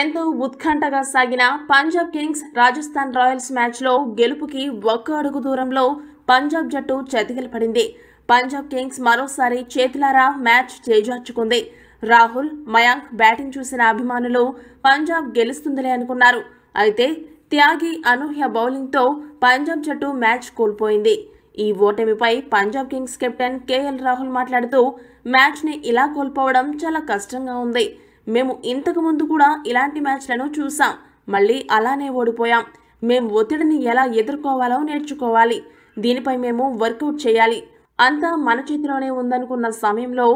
ఎంతో ఉత్కంఠగా సాగిన పంజాబ్ కింగ్స్ రాజస్థాన్ రాయల్స్ మ్యాచ్లో గెలుపుకి ఒక్క అడుగు దూరంలో పంజాబ్ జట్టు చతికిలు పడింది పంజాబ్ కింగ్స్ మరోసారి చేతులారా మ్యాచ్ చేజార్చుకుంది రాహుల్ మయాంక్ బ్యాటింగ్ చూసిన అభిమానులు పంజాబ్ గెలుస్తుందిలే అనుకున్నారు అయితే త్యాగి అనూహ్య బౌలింగ్తో పంజాబ్ జట్టు మ్యాచ్ కోల్పోయింది ఈ ఓటమిపై Punjab Kings captain KL Rahul మాట్లాడుతూ మ్యాచ్ని ఇలా కోల్పోవడం చాలా కష్టంగా ఉంది మేము ఇంతకుముందు కూడా ఇలాంటి మ్యాచ్లను చూసాం మళ్ళీ అలానే ఓడిపోయాం మేము ఒత్తిడిని ఎలా ఎదుర్కోవాలో నేర్చుకోవాలి దీనిపై మేము వర్కౌట్ చేయాలి అంతా మన చేతిలోనే ఉందనుకున్న సమయంలో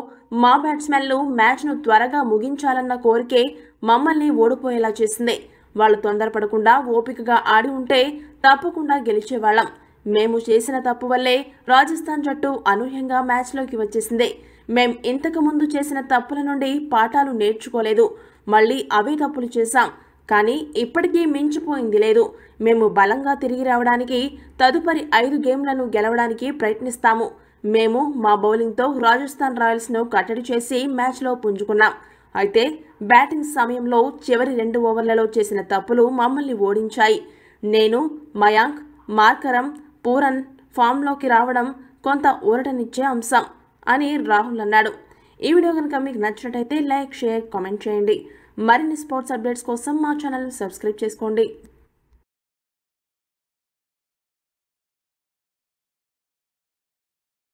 మా బ్యాట్స్మెన్లు మ్యాచ్ను త్వరగా ముగించాలన్న కోరికే మమ్మల్ని ఓడిపోయేలా చేసింది వాళ్ళు తొందరపడకుండా ఓపికగా ఆడి ఉంటే తప్పకుండా గెలిచేవాళ్ళం మేము చేసిన తప్పు వల్లే రాజస్థాన్ జట్టు అనూహ్యంగా మ్యాచ్లోకి వచ్చేసింది మేం ఇంతకు ముందు చేసిన తప్పుల నుండి పాఠాలు నేర్చుకోలేదు మళ్ళీ అవే తప్పులు చేశాం కానీ ఇప్పటికీ మించిపోయింది లేదు మేము బలంగా తిరిగి రావడానికి తదుపరి ఐదు గేమ్లను గెలవడానికి ప్రయత్నిస్తాము మేము మా బౌలింగ్తో రాజస్థాన్ రాయల్స్ను కట్టడి చేసి మ్యాచ్లో పుంజుకున్నాం అయితే బ్యాటింగ్ సమయంలో చివరి రెండు ఓవర్లలో చేసిన తప్పులు మమ్మల్ని ఓడించాయి నేను మయాంక్ మార్కరం పూరన్ ఫామ్లోకి రావడం కొంత ఊరటనిచ్చే అంశం అని రాహుల్ అన్నాడు ఈ వీడియో కనుక మీకు నచ్చినట్టయితే లైక్ షేర్ కామెంట్ చేయండి మరిన్ని స్పోర్ట్స్ అప్డేట్స్ కోసం మా ఛానల్ సబ్స్క్రైబ్ చేసుకోండి